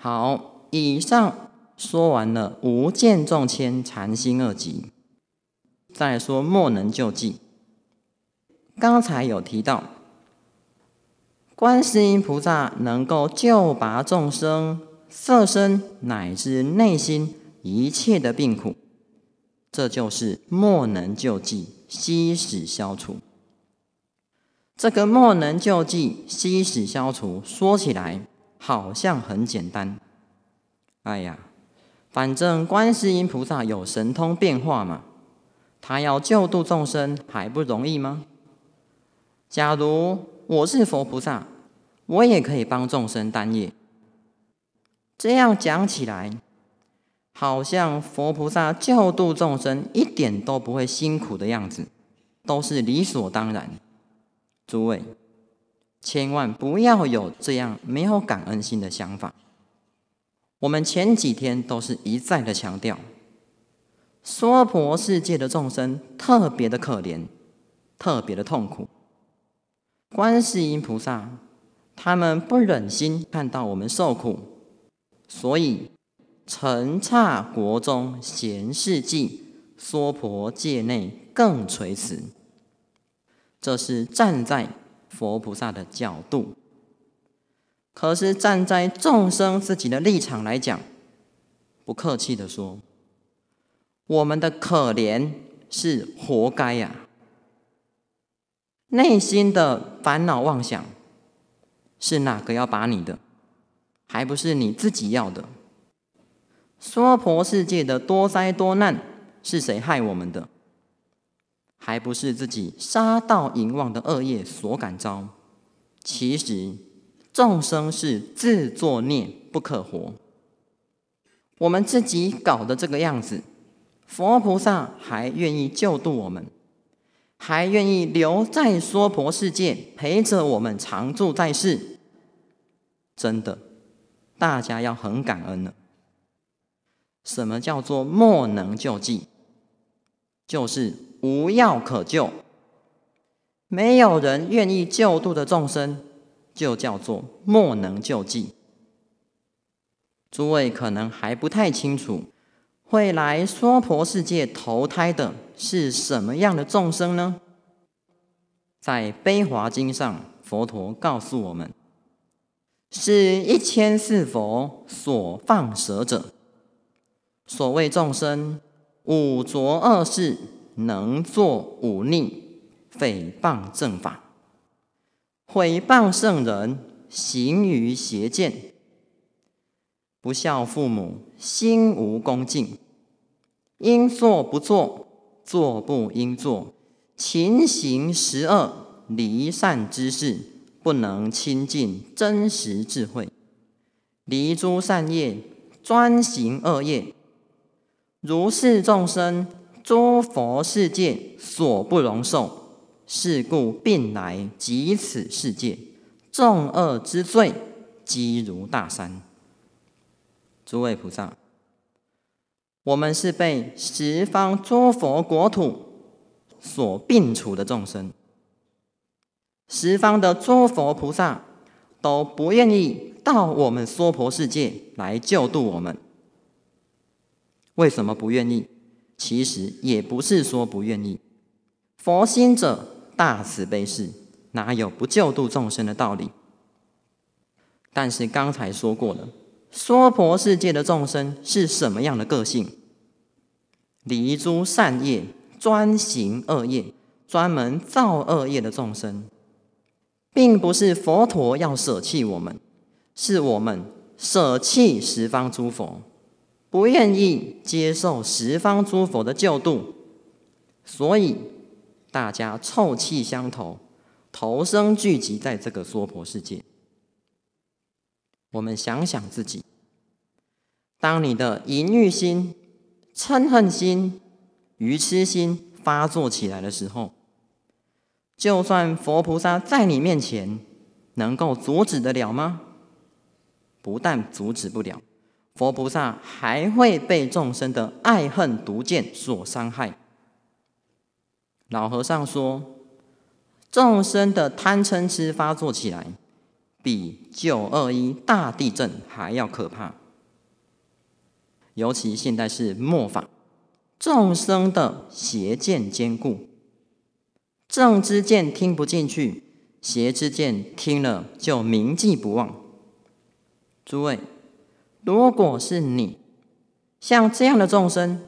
好，以上说完了无见众千禅心二级，再说莫能救济。刚才有提到，观世音菩萨能够救拔众生色身乃至内心一切的病苦，这就是莫能救济，息使消除。这个莫能救济，息使消除，说起来。好像很简单，哎呀，反正观世音菩萨有神通变化嘛，他要救度众生还不容易吗？假如我是佛菩萨，我也可以帮众生担业。这样讲起来，好像佛菩萨救度众生一点都不会辛苦的样子，都是理所当然。诸位。千万不要有这样没有感恩心的想法。我们前几天都是一再的强调，娑婆世界的众生特别的可怜，特别的痛苦。观世音菩萨他们不忍心看到我们受苦，所以成刹国中贤士迹，娑婆界内更垂死。这是站在。佛菩萨的角度，可是站在众生自己的立场来讲，不客气的说，我们的可怜是活该呀。内心的烦恼妄想，是哪个要把你的？还不是你自己要的。娑婆世界的多灾多难，是谁害我们的？还不是自己杀盗淫妄的恶业所感召。其实众生是自作孽不可活，我们自己搞的这个样子，佛菩萨还愿意救度我们，还愿意留在娑婆世界陪着我们常住在世。真的，大家要很感恩了。什么叫做莫能救济？就是。无药可救，没有人愿意救度的众生，就叫做莫能救济。诸位可能还不太清楚，会来娑婆世界投胎的是什么样的众生呢？在悲华经上，佛陀告诉我们，是一千四佛所放舍者，所谓众生五浊恶世。能作忤逆、诽谤正法、毁谤圣人、行于邪见、不孝父母、心无恭敬，应做不作，做不应做，勤行十恶、离善之事，不能亲近真实智慧，离诸善业，专行恶业，如是众生。诸佛世界所不容受，是故病来及此世界，众恶之罪积如大山。诸位菩萨，我们是被十方诸佛国土所并处的众生，十方的诸佛菩萨都不愿意到我们娑婆世界来救度我们，为什么不愿意？其实也不是说不愿意，佛心者大慈悲事，哪有不救度众生的道理？但是刚才说过了，娑婆世界的众生是什么样的个性？离诸善业，专行恶业，专门造恶业的众生，并不是佛陀要舍弃我们，是我们舍弃十方诸佛。不愿意接受十方诸佛的救度，所以大家臭气相投，投生聚集在这个娑婆世界。我们想想自己，当你的淫欲心、嗔恨心、愚痴心发作起来的时候，就算佛菩萨在你面前，能够阻止得了吗？不但阻止不了。佛菩萨还会被众生的爱恨毒见所伤害。老和尚说，众生的贪嗔痴发作起来，比九二一大地震还要可怕。尤其现在是末法，众生的邪见坚固，正之见听不进去，邪之见听了就铭记不忘。诸位。如果是你，像这样的众生，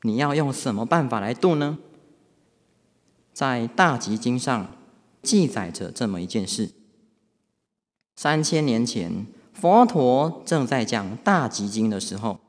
你要用什么办法来度呢？在《大集经》上记载着这么一件事：三千年前，佛陀正在讲《大集经》的时候，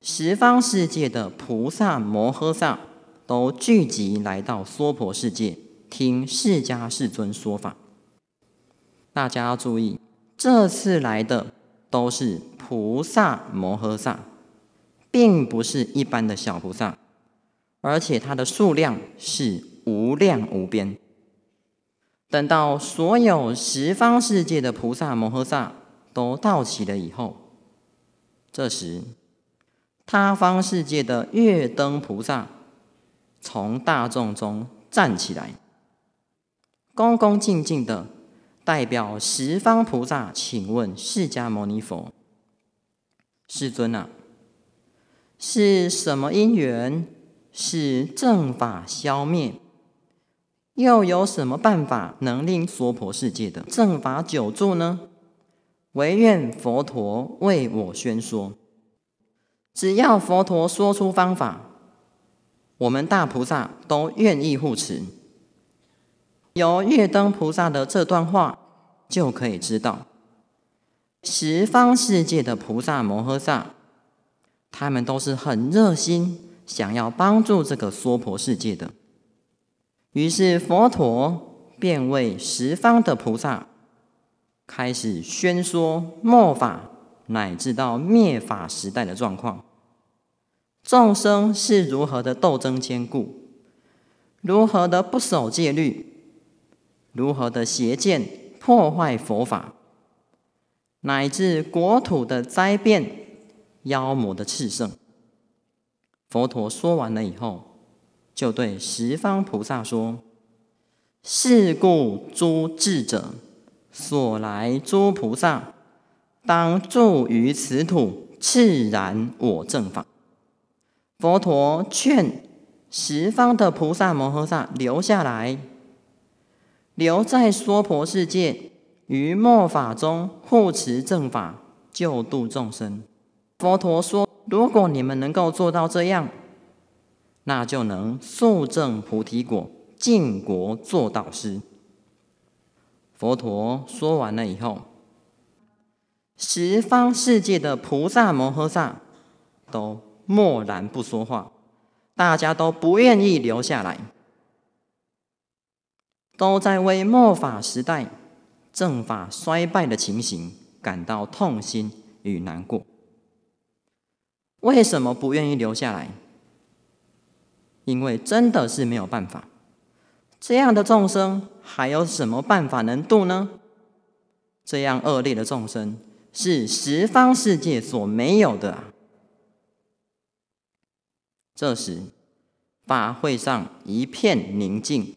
十方世界的菩萨摩诃萨都聚集来到娑婆世界听释迦世尊说法。大家要注意，这次来的。都是菩萨摩诃萨，并不是一般的小菩萨，而且它的数量是无量无边。等到所有十方世界的菩萨摩诃萨都到齐了以后，这时他方世界的月灯菩萨从大众中站起来，恭恭敬敬的。代表十方菩萨，请问释迦牟尼佛，世尊啊，是什么因缘是正法消灭？又有什么办法能令娑婆世界的正法久住呢？唯愿佛陀为我宣说。只要佛陀说出方法，我们大菩萨都愿意护持。由月灯菩萨的这段话，就可以知道，十方世界的菩萨摩诃萨，他们都是很热心，想要帮助这个娑婆世界的。于是佛陀便为十方的菩萨，开始宣说末法乃至到灭法时代的状况，众生是如何的斗争坚固，如何的不守戒律。如何的邪见破坏佛法，乃至国土的灾变、妖魔的炽盛，佛陀说完了以后，就对十方菩萨说：“是故诸智者所来诸菩萨，当住于此土，炽然我正法。”佛陀劝十方的菩萨摩诃萨留下来。留在娑婆世界，于末法中护持正法，救度众生。佛陀说：“如果你们能够做到这样，那就能速证菩提果，进国做导师。”佛陀说完了以后，十方世界的菩萨摩诃萨都默然不说话，大家都不愿意留下来。都在为末法时代正法衰败的情形感到痛心与难过。为什么不愿意留下来？因为真的是没有办法。这样的众生还有什么办法能度呢？这样恶劣的众生是十方世界所没有的啊！这时，法会上一片宁静。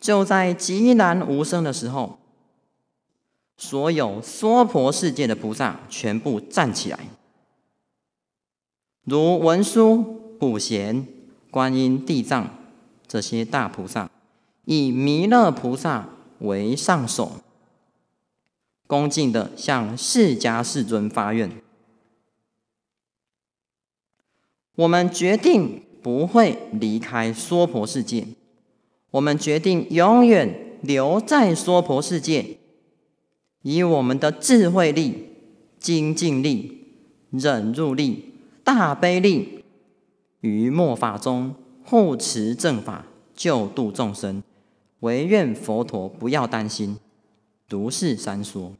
就在极难无声的时候，所有娑婆世界的菩萨全部站起来，如文殊、普贤、观音、地藏这些大菩萨，以弥勒菩萨为上首，恭敬的向释迦世尊发愿：我们决定不会离开娑婆世界。我们决定永远留在娑婆世界，以我们的智慧力、精进力、忍辱力、大悲力，于末法中护持正法，救度众生。唯愿佛陀不要担心，独誓三说。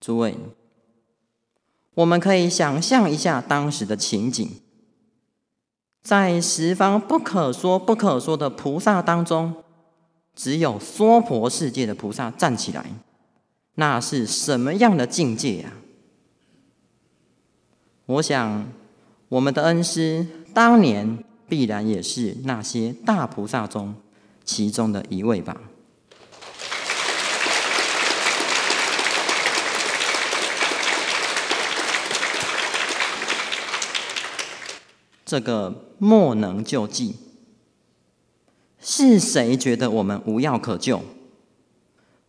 诸位，我们可以想象一下当时的情景。在十方不可说不可说的菩萨当中，只有娑婆世界的菩萨站起来，那是什么样的境界啊？我想，我们的恩师当年必然也是那些大菩萨中其中的一位吧。这个莫能救济，是谁觉得我们无药可救？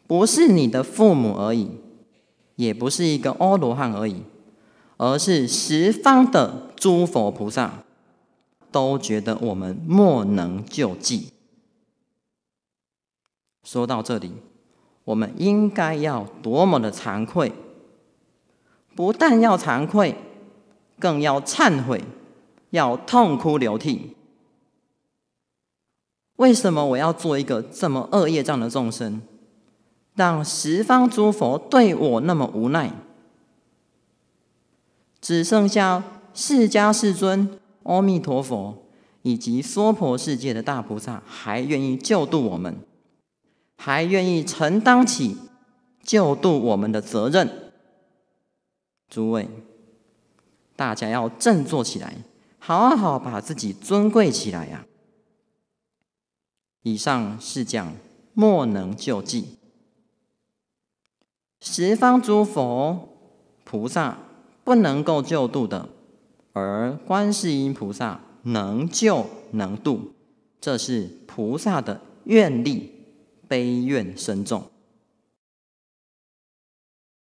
不是你的父母而已，也不是一个阿罗汉而已，而是十方的诸佛菩萨都觉得我们莫能救济。说到这里，我们应该要多么的惭愧！不但要惭愧，更要忏悔。要痛哭流涕，为什么我要做一个这么恶业障的众生，让十方诸佛对我那么无奈？只剩下释迦世尊、阿弥陀佛以及娑婆世界的大菩萨还愿意救度我们，还愿意承担起救度我们的责任。诸位，大家要振作起来。好好把自己尊贵起来呀！以上是讲莫能救济，十方诸佛菩萨不能够救度的，而观世音菩萨能救能度，这是菩萨的愿力，悲愿深重。